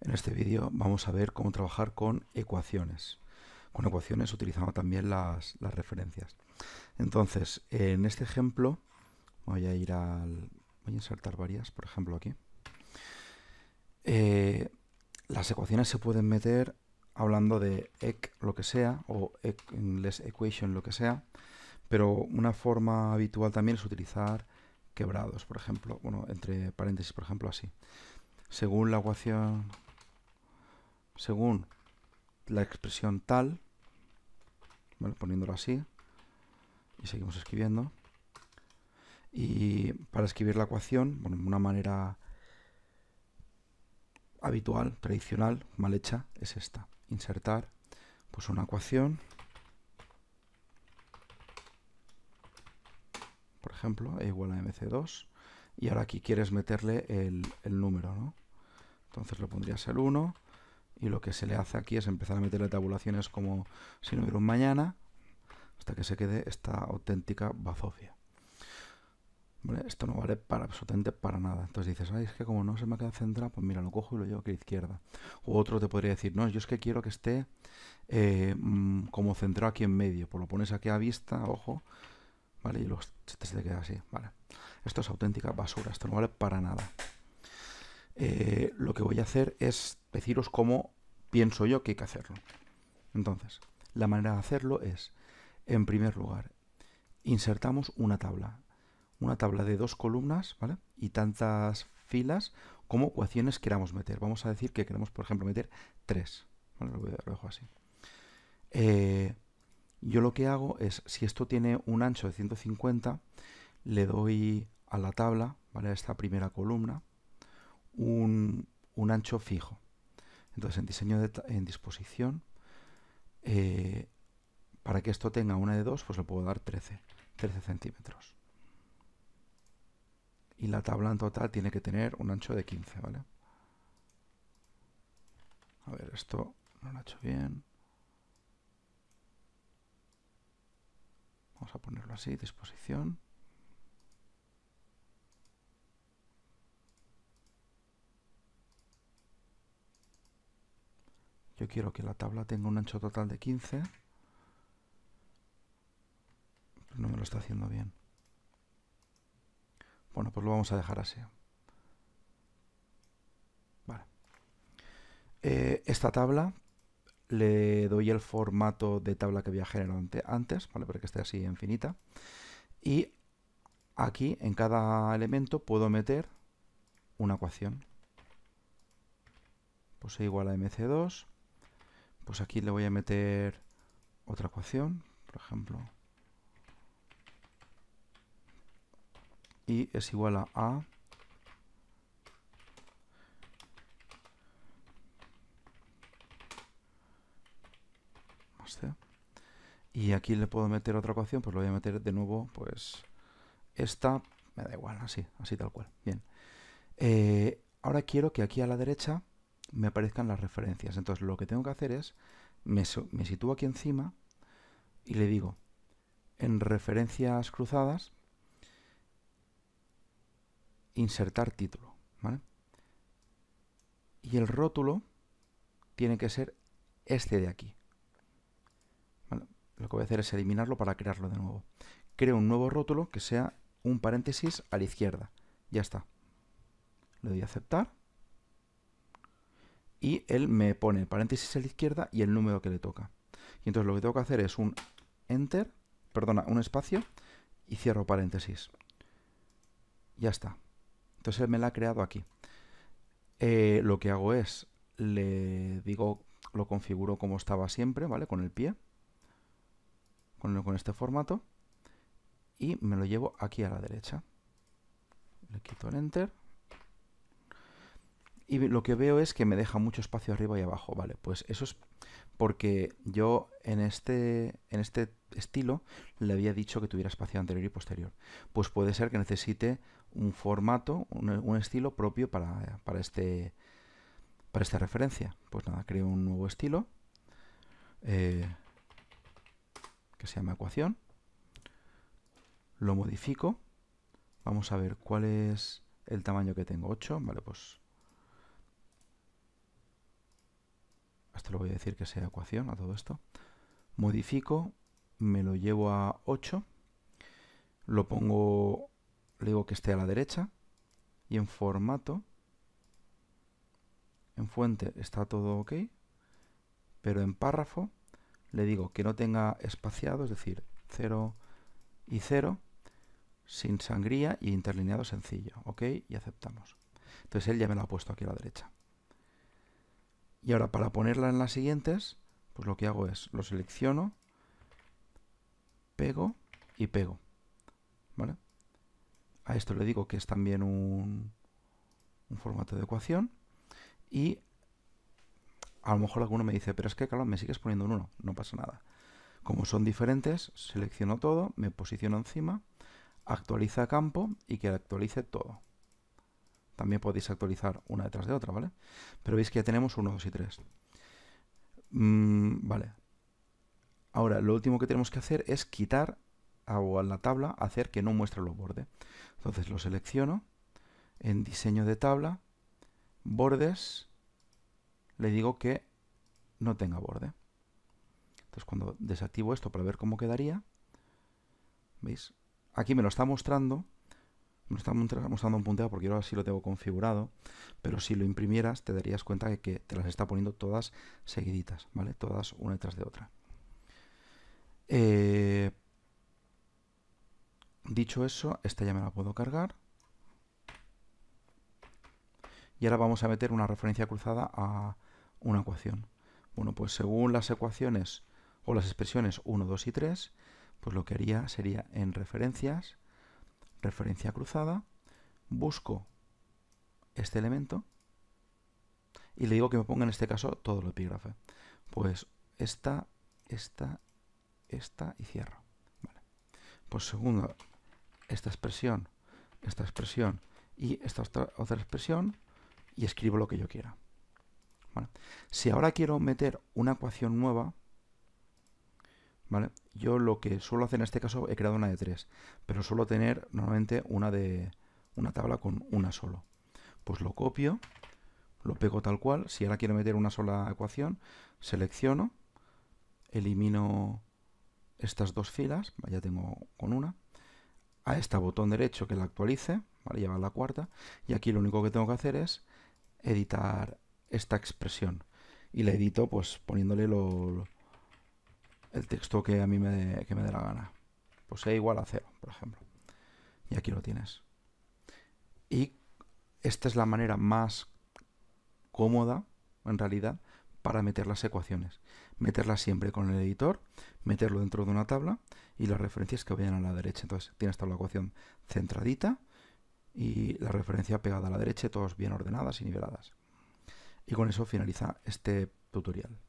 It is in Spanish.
En este vídeo vamos a ver cómo trabajar con ecuaciones. Con ecuaciones utilizando también las, referencias. Entonces, en este ejemplo, voy a ir al... Voy a insertar varias, por ejemplo, aquí. Eh, las ecuaciones se pueden meter hablando de EC lo que sea, o EC, inglés, Equation lo que sea, pero una forma habitual también es utilizar quebrados, por ejemplo, bueno, entre paréntesis, por ejemplo, así. Según la ecuación según la expresión tal, poniéndolo así, y seguimos escribiendo. Y para escribir la ecuación, bueno, una manera habitual, tradicional, mal hecha, es esta. Insertar pues una ecuación, por ejemplo, e igual a mc2, y ahora aquí quieres meterle el, el número, ¿no? Entonces lo pondrías el 1, y lo que se le hace aquí es empezar a meterle tabulaciones como si no hubiera un mañana hasta que se quede esta auténtica bazofia. Esto no vale para absolutamente para nada. Entonces dices, ay, es que como no se me ha quedado centrado, pues mira, lo cojo y lo llevo aquí a la izquierda. O otro te podría decir, no, yo es que quiero que esté eh, mm, como centrado aquí en medio. Pues lo pones aquí a vista, ojo, ¿vale? Y luego se te queda así, ¿vale? Esto es auténtica basura, esto no vale para nada. Eh, lo que voy a hacer es deciros cómo pienso yo que hay que hacerlo. Entonces, la manera de hacerlo es, en primer lugar, insertamos una tabla. Una tabla de dos columnas, ¿vale? Y tantas filas como ecuaciones queramos meter. Vamos a decir que queremos, por ejemplo, meter tres. lo, así. Eh, yo lo que hago es, si esto tiene un ancho de 150, le doy a la tabla, ¿vale? A esta primera columna, un, ancho fijo. Entonces, en diseño de en disposición, eh, para que esto tenga una de dos, pues le puedo dar 13, 13 centímetros. Y la tabla en total tiene que tener un ancho de 15, ¿vale? A ver, esto no lo ha hecho bien. Vamos a ponerlo así, disposición. quiero que la tabla tenga un ancho total de 15. Pues no me lo está haciendo bien. Bueno, pues lo vamos a dejar así. Eh, esta tabla le doy el formato de tabla que había generado antes, ¿vale? Para que esté así infinita. Y aquí, en cada elemento, puedo meter una ecuación. Pues e igual a mc2 pues aquí le voy a meter otra ecuación, por ejemplo. Y es igual a C. Y aquí le puedo meter otra ecuación, pues lo voy a meter de nuevo, pues esta, me da igual, así, así tal cual. Bien. Eh, ahora quiero que aquí a la derecha me aparezcan las referencias. Entonces lo que tengo que hacer es, me, me sitúo aquí encima y le digo, en referencias cruzadas, insertar título. Y el rótulo tiene que ser este de aquí. Lo que voy a hacer es eliminarlo para crearlo de nuevo. Creo un nuevo rótulo que sea un paréntesis a la izquierda. Ya está. Le doy a aceptar y él me pone el paréntesis a la izquierda y el número que le toca. Y entonces lo que tengo que hacer es un enter, perdona, un espacio y cierro paréntesis. Ya está. Entonces él me la ha creado aquí. Eh, lo que hago es, le digo, lo configuro como estaba siempre, ¿vale? Con el pie, con, con este formato, y me lo llevo aquí a la derecha. Le quito el enter, y lo que veo es que me deja mucho espacio arriba y abajo. Vale, pues eso es porque yo en este, en este estilo le había dicho que tuviera espacio anterior y posterior. Pues puede ser que necesite un formato, un, estilo propio para, este, para esta referencia. Pues nada, creo un nuevo estilo eh, que se llama ecuación. Lo modifico. Vamos a ver cuál es el tamaño que tengo. 8. Vale, pues esto lo voy a decir que sea ecuación a todo esto, modifico, me lo llevo a 8, lo pongo, le digo que esté a la derecha, y en formato, en fuente está todo ok, pero en párrafo le digo que no tenga espaciado, es decir, 0 y 0, sin sangría y interlineado sencillo, ok, y aceptamos. Entonces él ya me lo ha puesto aquí a la derecha. Y ahora para ponerla en las siguientes, pues lo que hago es lo selecciono, pego y pego. ¿Vale? A esto le digo que es también un, formato de ecuación. Y a lo mejor alguno me dice, pero es que, claro, me sigues poniendo un 1. No pasa nada. Como son diferentes, selecciono todo, me posiciono encima, actualiza campo y que actualice todo. También podéis actualizar una detrás de otra, ¿vale? Pero veis que ya tenemos 1, 2 y 3. Mm, vale. Ahora, lo último que tenemos que hacer es quitar o a la tabla, hacer que no muestre los bordes. Entonces lo selecciono, en diseño de tabla, bordes, le digo que no tenga borde. Entonces cuando desactivo esto para ver cómo quedaría, ¿veis? Aquí me lo está mostrando, me está mostrando un punteado porque yo ahora sí lo tengo configurado, pero si lo imprimieras te darías cuenta que te las está poniendo todas seguiditas, ¿vale? Todas una detrás de otra. Eh, dicho eso, esta ya me la puedo cargar. Y ahora vamos a meter una referencia cruzada a una ecuación. Bueno, pues según las ecuaciones o las expresiones 1, 2 y 3, pues lo que haría sería en referencias referencia cruzada, busco este elemento y le digo que me ponga en este caso todo el epígrafe. Pues esta, esta, esta y cierro. Pues segundo, esta expresión, esta expresión y esta otra, expresión y escribo lo que yo quiera. Si ahora quiero meter una ecuación nueva, yo lo que suelo hacer en este caso, he creado una de tres, pero suelo tener normalmente una de una tabla con una solo. Pues lo copio, lo pego tal cual, si ahora quiero meter una sola ecuación, selecciono, elimino estas dos filas, ya tengo con una, a este botón derecho que la actualice, ¿vale? ya va la cuarta, y aquí lo único que tengo que hacer es editar esta expresión. Y la edito pues poniéndole los el texto que a mí me, que me dé la gana. Pues e igual a cero, por ejemplo. Y aquí lo tienes. Y esta es la manera más cómoda, en realidad, para meter las ecuaciones. Meterlas siempre con el editor, meterlo dentro de una tabla y las referencias que vayan a la derecha. Entonces tienes toda la ecuación centradita y la referencia pegada a la derecha, todas bien ordenadas y niveladas. Y con eso finaliza este tutorial.